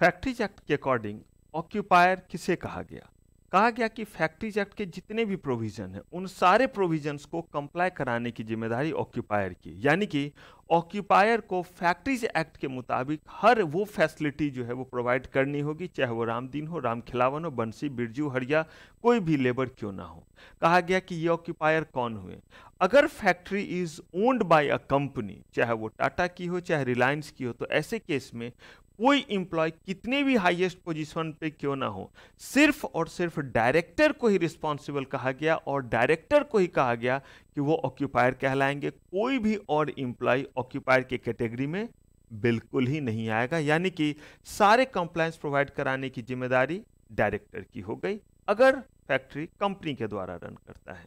factories act के according occupier किसे कहा गया कहा गया कि फैक्ट्रीज एक्ट के जितने भी प्रोविजन हैं उन सारे प्रोविजंस को कंप्लाई कराने की जिम्मेदारी ऑक्यूपायर की यानी कि ऑक्यूपायर को फैक्ट्रीज एक्ट के मुताबिक हर वो फैसिलिटी जो है वो प्रोवाइड करनी होगी चाहे वो रामदीन हो राम खिलावन हो बंसी बिरजू हरिया कोई भी लेबर क्यों ना हो कहा गया कि ये ऑक्यूपायर कौन हुए अगर factory is owned by a company चाहे वो टाटा की हो चाहे रिलायंस की हो तो ऐसे केस में कोई इंप्लॉय कितने भी हाईएस्ट पोजीशन पे क्यों ना हो सिर्फ और सिर्फ डायरेक्टर को ही रिस्पॉन्सिबल कहा गया और डायरेक्टर को ही कहा गया कि वो ऑक्यूपायर कहलाएंगे कोई भी और इंप्लॉय ऑक्यूपायर के कैटेगरी में बिल्कुल ही नहीं आएगा यानी कि सारे कंप्लायंस प्रोवाइड कराने की जिम्मेदारी डायरेक्टर की हो गई अगर फैक्ट्री कंपनी के द्वारा रन करता है